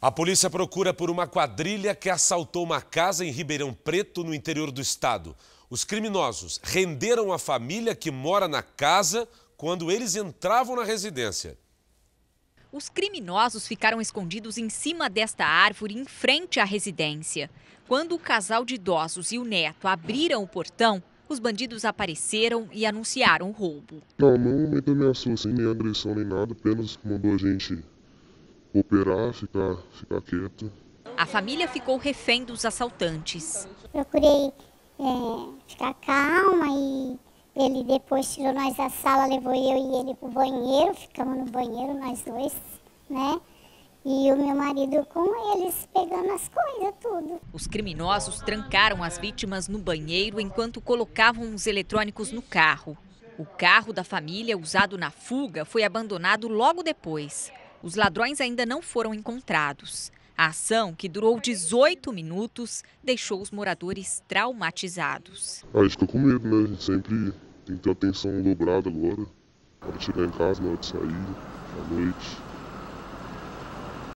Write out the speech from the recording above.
A polícia procura por uma quadrilha que assaltou uma casa em Ribeirão Preto, no interior do estado. Os criminosos renderam a família que mora na casa quando eles entravam na residência. Os criminosos ficaram escondidos em cima desta árvore em frente à residência. Quando o casal de idosos e o neto abriram o portão, os bandidos apareceram e anunciaram o roubo. Não, não me ameaçou sem nem agressão nem nada, apenas mandou a gente operar, ficar, ficar quieta. A família ficou refém dos assaltantes. Procurei é, ficar calma e ele depois tirou nós da sala, levou eu e ele pro banheiro, ficamos no banheiro nós dois, né? E o meu marido com eles pegando as coisas, tudo. Os criminosos trancaram as vítimas no banheiro enquanto colocavam os eletrônicos no carro. O carro da família usado na fuga foi abandonado logo depois. Os ladrões ainda não foram encontrados. A ação, que durou 18 minutos, deixou os moradores traumatizados. Ah, gente fica com medo, né? A gente sempre tem que ter atenção dobrada agora. Para chegar em casa, na hora de sair, à noite.